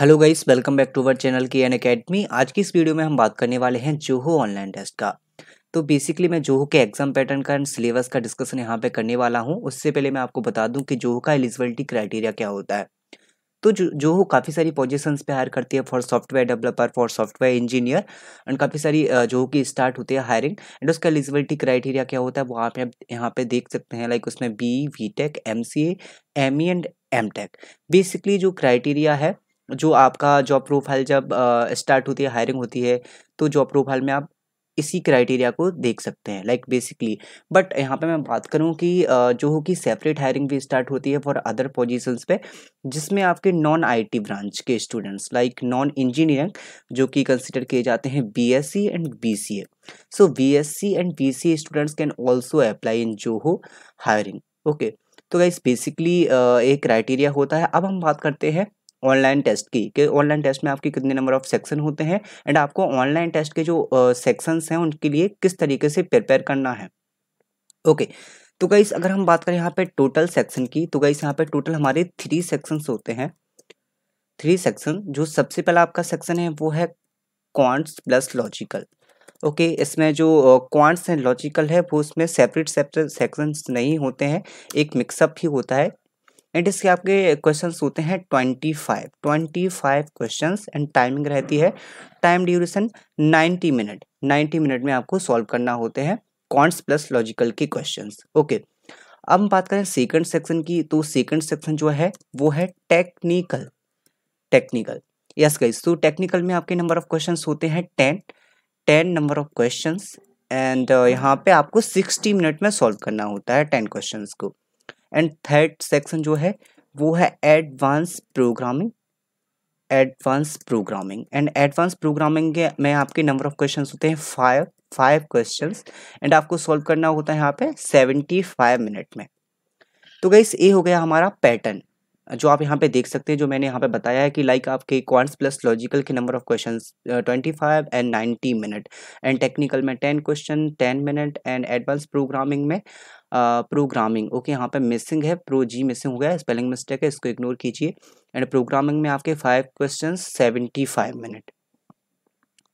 Hello guys welcome back to our channel K N academy आज की इस video में हम बात करने वाले हैं जोहो ऑनलाइन टेस्ट का तो बेसिकली मैं जोहो के एग्जाम पैटर्न का एंड सिलेबस का डिस्कशन यहाँ पे करने वाला हूँ उससे पहले मैं आपको बता दूँ कि जोहो का एलिजिबिलिटी क्राइटेरिया क्या होता है तो जो जोहो काफ़ी सारी पोजिशन पर हायर करती है for software developer for software engineer and काफ़ी सारी जोहो की स्टार्ट होती है हायरिंग एंड उसका एलिजिबिलिटी क्राइटेरिया क्या होता है वो आप यहाँ पे देख सकते हैं लाइक उसमें B V tech M C M E and M tech basically जो क्राइटेरिया है जो आपका जॉब प्रोफाइल जब स्टार्ट होती है हायरिंग होती है तो जॉब प्रोफाइल में आप इसी क्राइटेरिया को देख सकते हैं लाइक बेसिकली बट यहाँ पे मैं बात करूँ कि जो हो कि सेपरेट हायरिंग भी स्टार्ट होती है फॉर अदर पोजीशंस पे जिसमें आपके नॉन आईटी ब्रांच के स्टूडेंट्स लाइक नॉन इंजीनियरिंग जो कि कंसिडर किए जाते हैं BSc and BCA so BSc and BCA students can also apply in जो हो हायरिंग ओके तो गाइस बेसिकली एक क्राइटेरिया होता है अब हम बात करते हैं ऑनलाइन टेस्ट की कि ऑनलाइन टेस्ट में आपके कितने नंबर ऑफ सेक्शन होते हैं एंड आपको ऑनलाइन टेस्ट के जो सेक्शंस uh, हैं उनके लिए किस तरीके से प्रिपेयर करना है ओके okay. तो गाइस अगर हम बात करें यहाँ पे टोटल सेक्शन की तो गाइस यहाँ पे टोटल हमारे थ्री सेक्शंस होते हैं थ्री सेक्शन जो सबसे पहला आपका सेक्शन है वो है quants plus logical okay okay, इसमें जो क्वांट्स हैं लॉजिकल है वो उसमें सेपरेट सेपरेट सेक्शंस नहीं होते हैं एक मिक्सअप ही होता है एंड इसके आपके क्वेश्चंस होते हैं twenty five twenty five question and timing रहती है time duration ninety minute ninety minute में आपको सॉल्व करना होते हैं कॉन्ट्स प्लस लॉजिकल के क्वेश्चन ओके अब हम बात करें सेकंड सेक्शन की तो सेकंड सेक्शन जो है वो है टेक्निकल टेक्निकल यस गाइस तो टेक्निकल में आपके नंबर ऑफ क्वेश्चन होते हैं ten ten number of question and यहाँ पे आपको सिक्सटी मिनट में सॉल्व करना होता है टेन क्वेश्चन को एंड थर्ड सेक्शन जो है वो है advance programming advance programming and advance programming के में आपके नंबर ऑफ क्वेश्चन होते हैं फाइव फाइव क्वेश्चन एंड आपको सॉल्व करना होता है यहाँ पे सेवेंटी फाइव मिनट में तो गई ये हो गया हमारा पैटर्न जो आप यहाँ पे देख सकते हैं जो मैंने यहाँ पे बताया है कि लाइक आपके क्वांट्स प्लस लॉजिकल के number of question twenty five and ninety minute and technical में ten question ten minute and advance programming में प्रोग्रामिंग ओके यहाँ पे मिसिंग है प्रो जी मिसिंग हो गया स्पेलिंग मिस्टेक है इसको इग्नोर कीजिए एंड प्रोग्रामिंग में आपके five question seventy five minute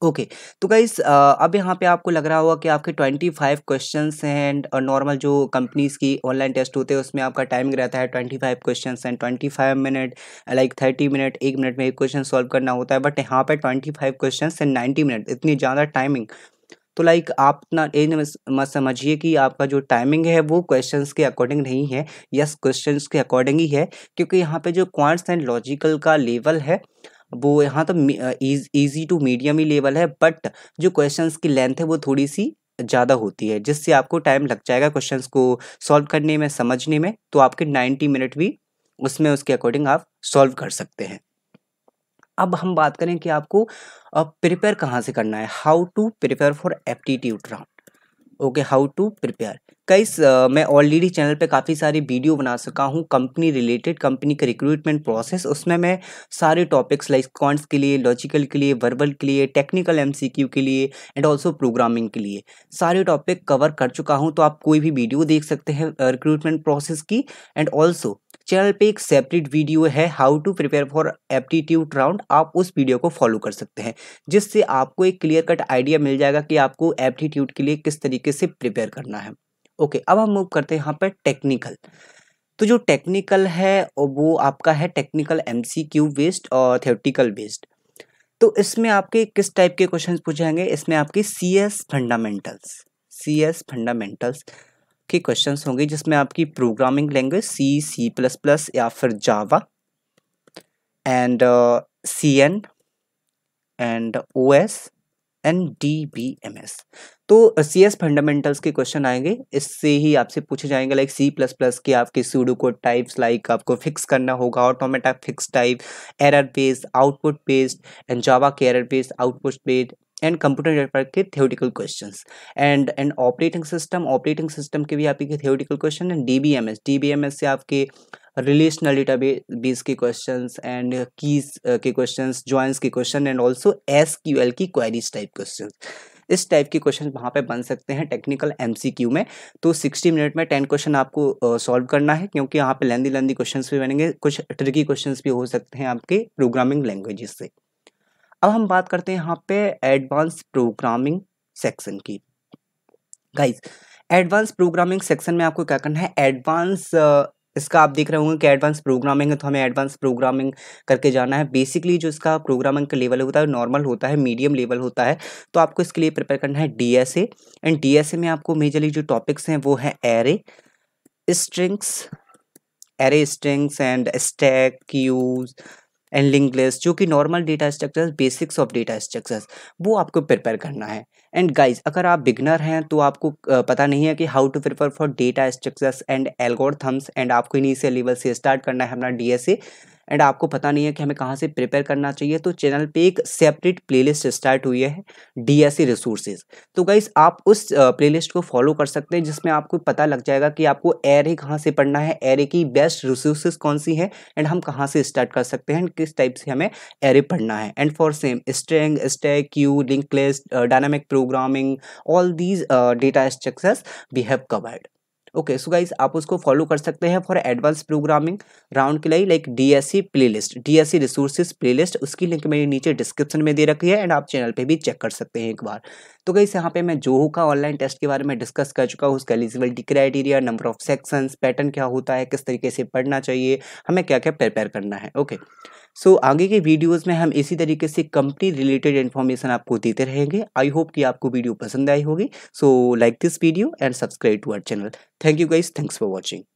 okay okay, तो गाइस अब यहाँ पे आपको लग रहा होगा कि आपके twenty five question and normal जो कंपनीज़ की ऑनलाइन टेस्ट होते हैं उसमें आपका टाइमिंग रहता है twenty five question and twenty five minute like thirty minute एक मिनट में एक क्वेश्चन सॉल्व करना होता है बट यहाँ पे twenty five question and ninety minute इतनी ज़्यादा टाइमिंग तो लाइक आप इतना ये मत समझिए कि आपका जो टाइमिंग है वो क्वेश्चंस के अकॉर्डिंग नहीं है यस क्वेश्चंस के अकॉर्डिंग ही है क्योंकि यहाँ पे जो क्वांट्स एंड लॉजिकल का लेवल है वो यहाँ तो ईजी टू मीडियम ही लेवल है बट जो क्वेश्चन की लेंथ है वो थोड़ी सी ज़्यादा होती है जिससे आपको टाइम लग जाएगा क्वेश्चन को सॉल्व करने में समझने में तो आपके नाइन्टी मिनट भी उसमें उसके अकॉर्डिंग आप सॉल्व कर सकते हैं अब हम बात करें कि आपको प्रिपेयर कहाँ से करना है how to prepare for aptitude round okay how to prepare कई uh, मैं ऑलरेडी चैनल पे काफ़ी सारी वीडियो बना सका हूँ कंपनी रिलेटेड कंपनी के रिक्रूटमेंट प्रोसेस उसमें मैं सारे टॉपिक्स लाइक कॉन्ट्स के लिए लॉजिकल के लिए वर्बल के लिए टेक्निकल एम के लिए एंड ऑल्सो प्रोग्रामिंग के लिए सारे टॉपिक कवर कर चुका हूँ तो आप कोई भी वीडियो देख सकते हैं रिक्रूटमेंट uh, प्रोसेस की एंड ऑल्सो चैनल पे एक सेपरेट वीडियो है how to prepare for aptitude round आप उस वीडियो को फॉलो कर सकते हैं जिससे आपको एक क्लियर कट आइडिया मिल जाएगा कि आपको एप्टीट्यूड के लिए किस तरीके से प्रिपेयर करना है ओके अब हम मूव करते हैं यहाँ पर टेक्निकल तो जो टेक्निकल है वो आपका है technical M C Q based और थियोटिकल बेस्ड तो इसमें आपके किस टाइप के क्वेश्चन पूछे जाएंगे इसमें आपके C S fundamentals C S fundamentals के क्वेश्चंस होंगे जिसमें आपकी programming language C C plus plus या फिर Java and C N and O S and D B M S तो सी एस फंडामेंटल्स के क्वेश्चन आएंगे इससे ही आपसे पूछे जाएंगे लाइक सी प्लस प्लस के आपके सूडो को टाइप्स लाइक आपको फिक्स करना होगा automata fix type error based output based and Java के error based output based and computer network के theoretical question and and operating system operating system के भी आपके theoretical question and D B M S D B M S से आपके relational base के question and keys के question joins के question and also S Q L की queries type question इस टाइप के क्वेश्चन वहाँ पे बन सकते हैं टेक्निकल एमसीक्यू में तो 60 मिनट में 10 क्वेश्चन आपको सॉल्व uh, करना है क्योंकि यहाँ पे लेंदी लेंदी क्वेश्चन भी बनेंगे कुछ ट्रिकी क्वेश्चन भी हो सकते हैं आपके प्रोग्रामिंग लैंग्वेजेस से अब हम बात करते हैं यहाँ पे एडवांस प्रोग्रामिंग सेक्शन की गाइज एडवांस प्रोग्रामिंग सेक्शन में आपको क्या करना है एडवांस इसका आप देख रहे होंगे कि एडवांस प्रोग्रामिंग है तो हमें एडवांस प्रोग्रामिंग करके जाना है बेसिकली जो इसका प्रोग्रामिंग का लेवल होता है नॉर्मल होता है मीडियम लेवल होता है तो आपको इसके लिए प्रिपेयर करना है D S A and D S A में आपको मेजरली जो टॉपिक्स हैं वो है array strings array strings and stack queues and link list जो कि normal data structures basics of data structures वो आपको प्रिपेयर करना है एंड गाइज अगर आप बिगनर हैं तो आपको पता नहीं है कि how to prepare for data structures and algorithms and आपको इनिशियल लेवल से स्टार्ट करना है अपना डी एंड आपको पता नहीं है कि हमें कहाँ से प्रिपेयर करना चाहिए तो चैनल पे एक सेपरेट प्लेलिस्ट स्टार्ट हुई है डीएससी रिसोर्सेज तो गाइस आप उस प्लेलिस्ट को फॉलो कर सकते हैं जिसमें आपको पता लग जाएगा कि आपको एरे कहाँ से पढ़ना है एरे की बेस्ट रिसोर्सेज कौन सी है एंड हम कहाँ से स्टार्ट कर सकते हैं एंड किस टाइप से हमें एरे पढ़ना है and for same string stack queue link list dynamic programming all these data structures we have covered okay so guys आप उसको फॉलो कर सकते हैं फॉर एडवांस प्रोग्रामिंग राउंड के लिए like D S C playlist D S C resources playlist उसकी link मेरे नीचे डिस्क्रिप्शन में दे रखी है एंड आप चैनल पर भी चेक कर सकते हैं एक बार तो गाइस यहाँ पे मैं जोहू का ऑनलाइन टेस्ट के बारे में डिस्कस कर चुका हूँ उसका eligibility criteria number of sections pattern क्या होता है किस तरीके से पढ़ना चाहिए हमें क्या क्या प्रिपेयर करना है ओके okay. सो so, आगे के वीडियोस में हम इसी तरीके से कंपनी रिलेटेड इन्फॉर्मेशन आपको देते रहेंगे आई होप कि आपको वीडियो पसंद आई होगी so like this video and subscribe to our channel thank you guys thanks for watching